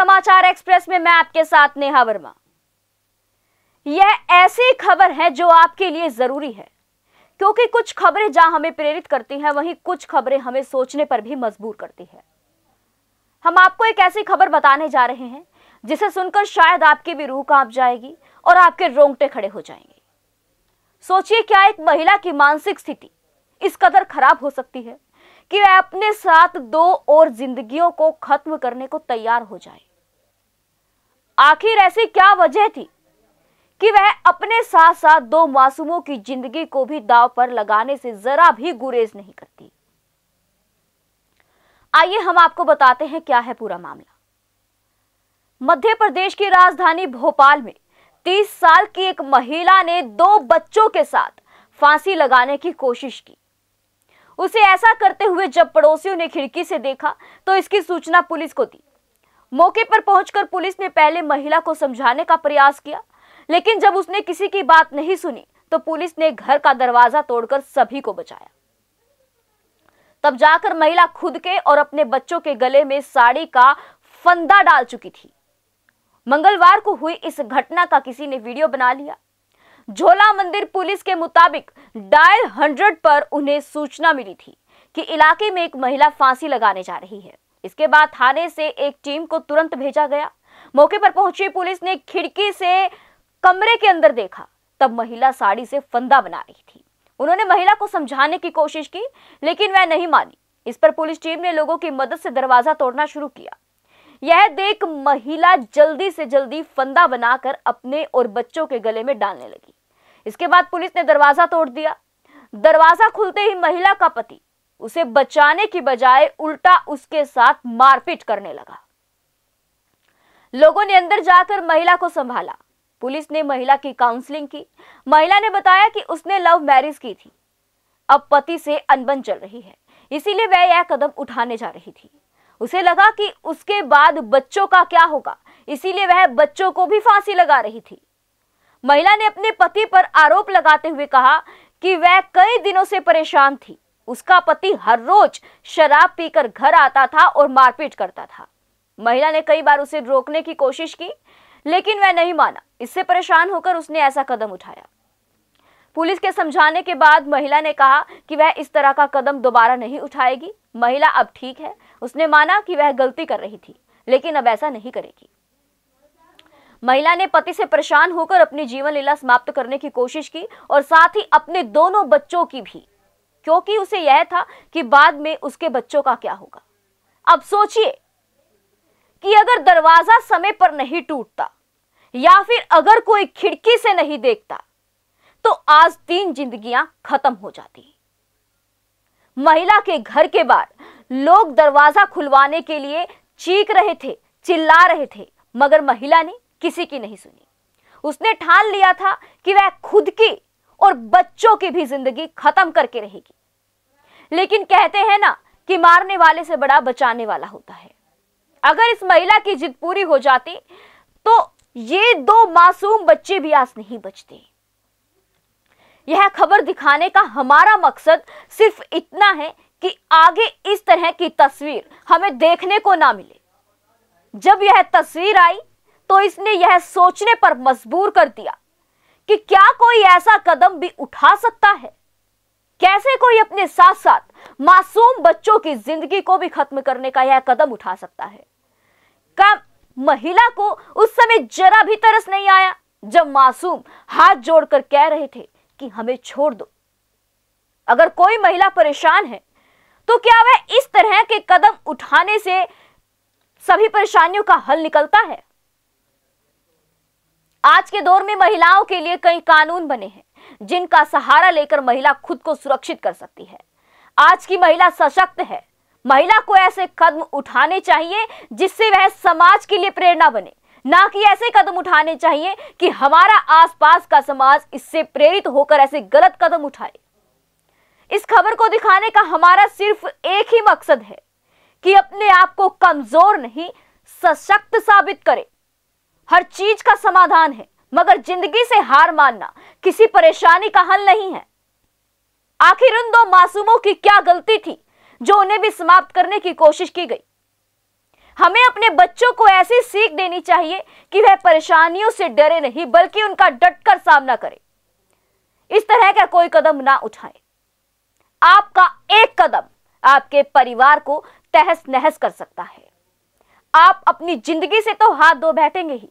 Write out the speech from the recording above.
समाचार एक्सप्रेस में मैं आपके साथ नेहा वर्मा यह ऐसी खबर है जो आपके लिए जरूरी है क्योंकि कुछ खबरें जहां हमें प्रेरित करती हैं वहीं कुछ खबरें हमें सोचने पर भी मजबूर करती है हम आपको एक ऐसी खबर बताने जा रहे हैं जिसे सुनकर शायद आपकी भी रूह कांप जाएगी और आपके रोंगटे खड़े हो जाएंगे सोचिए क्या एक महिला की मानसिक स्थिति इस कदर खराब हो सकती है कि वह अपने साथ दो और जिंदगियों को खत्म करने को तैयार हो जाए आखिर ऐसी क्या वजह थी कि वह अपने साथ साथ दो मासूमों की जिंदगी को भी दाव पर लगाने से जरा भी गुरेज नहीं करती आइए हम आपको बताते हैं क्या है पूरा मामला मध्य प्रदेश की राजधानी भोपाल में 30 साल की एक महिला ने दो बच्चों के साथ फांसी लगाने की कोशिश की उसे ऐसा करते हुए जब पड़ोसियों ने खिड़की से देखा तो इसकी सूचना पुलिस को दी मौके पर पहुंचकर पुलिस ने पहले महिला को समझाने का प्रयास किया लेकिन जब उसने किसी की बात नहीं सुनी तो पुलिस ने घर का दरवाजा तोड़कर सभी को बचाया तब जाकर महिला खुद के और अपने बच्चों के गले में साड़ी का फंदा डाल चुकी थी मंगलवार को हुई इस घटना का किसी ने वीडियो बना लिया झोला मंदिर पुलिस के मुताबिक डायल हंड्रेड पर उन्हें सूचना मिली थी कि इलाके में एक महिला फांसी लगाने जा रही है इसके बाद थाने से एक टीम को तुरंत भेजा गया मौके पर पहुंची पुलिस ने खिड़की से कमरे के अंदर देखा तब महिला साड़ी से फंदा बना रही थी उन्होंने महिला को समझाने की कोशिश की लेकिन वह नहीं मानी इस पर पुलिस टीम ने लोगों की मदद से दरवाजा तोड़ना शुरू किया यह देख महिला जल्दी से जल्दी फंदा बनाकर अपने और बच्चों के गले में डालने लगी इसके बाद पुलिस ने दरवाजा तोड़ दिया दरवाजा खुलते ही महिला का पति उसे बचाने की बजाय उल्टा उसके साथ मारपीट करने लगा लोगों ने अंदर जाकर महिला को संभाला पुलिस ने महिला की काउंसलिंग की महिला ने बताया कि उसने लव मैरिज की थी अब पति से अनबन चल रही है इसीलिए वह यह कदम उठाने जा रही थी उसे लगा कि उसके बाद बच्चों का क्या होगा इसीलिए वह बच्चों को भी फांसी लगा रही थी महिला ने अपने पति पर आरोप लगाते हुए कहा कि वह कई दिनों से परेशान थी उसका पति हर रोज शराब पीकर घर आता था और मारपीट करता था महिला ने कई बार उसे रोकने की कोशिश की लेकिन वह नहीं माना इससे परेशान होकर उसने ऐसा कदम उठाया पुलिस के समझाने के बाद महिला ने कहा कि वह इस तरह का कदम दोबारा नहीं उठाएगी महिला अब ठीक है उसने माना कि वह गलती कर रही थी लेकिन अब ऐसा नहीं करेगी महिला ने पति से परेशान होकर अपनी जीवन लीला समाप्त करने की कोशिश की और साथ ही अपने दोनों बच्चों की भी क्योंकि उसे यह था कि बाद में उसके बच्चों का क्या होगा अब सोचिए कि अगर दरवाजा समय पर नहीं टूटता या फिर अगर कोई खिड़की से नहीं देखता तो आज तीन जिंदगियां खत्म हो जाती महिला के घर के बाहर लोग दरवाजा खुलवाने के लिए चीख रहे थे चिल्ला रहे थे मगर महिला ने किसी की नहीं सुनी उसने ठान लिया था कि वह खुद की और बच्चों की भी जिंदगी खत्म करके रहेगी लेकिन कहते हैं ना कि मारने वाले से बड़ा बचाने वाला होता है अगर इस महिला की जिद पूरी हो जाती तो ये दो मासूम बच्चे भी आज नहीं बचते यह खबर दिखाने का हमारा मकसद सिर्फ इतना है कि आगे इस तरह की तस्वीर हमें देखने को ना मिले जब यह तस्वीर आई तो इसने यह सोचने पर मजबूर कर दिया कि क्या कोई ऐसा कदम भी उठा सकता है कैसे कोई अपने साथ साथ मासूम बच्चों की जिंदगी को भी खत्म करने का यह कदम उठा सकता है का महिला को उस समय जरा भी तरस नहीं आया जब मासूम हाथ जोड़कर कह रहे थे कि हमें छोड़ दो अगर कोई महिला परेशान है तो क्या वह इस तरह के कदम उठाने से सभी परेशानियों का हल निकलता है आज के दौर में महिलाओं के लिए कई कानून बने हैं जिनका सहारा लेकर महिला खुद को सुरक्षित कर सकती है आज की महिला सशक्त है महिला को ऐसे कदम उठाने चाहिए जिससे वह समाज के लिए प्रेरणा बने ना कि ऐसे कदम उठाने चाहिए कि हमारा आसपास का समाज इससे प्रेरित होकर ऐसे गलत कदम उठाए इस खबर को दिखाने का हमारा सिर्फ एक ही मकसद है कि अपने आप को कमजोर नहीं सशक्त साबित करें हर चीज का समाधान है मगर जिंदगी से हार मानना किसी परेशानी का हल नहीं है आखिर उन दो मासूमों की क्या गलती थी जो उन्हें भी समाप्त करने की कोशिश की गई हमें अपने बच्चों को ऐसी सीख देनी चाहिए कि वह परेशानियों से डरे नहीं बल्कि उनका डटकर सामना करे इस तरह का कोई कदम ना उठाए आपका एक कदम आपके परिवार को तहस नहस कर सकता है आप अपनी जिंदगी से तो हाथ धो बैठेंगे ही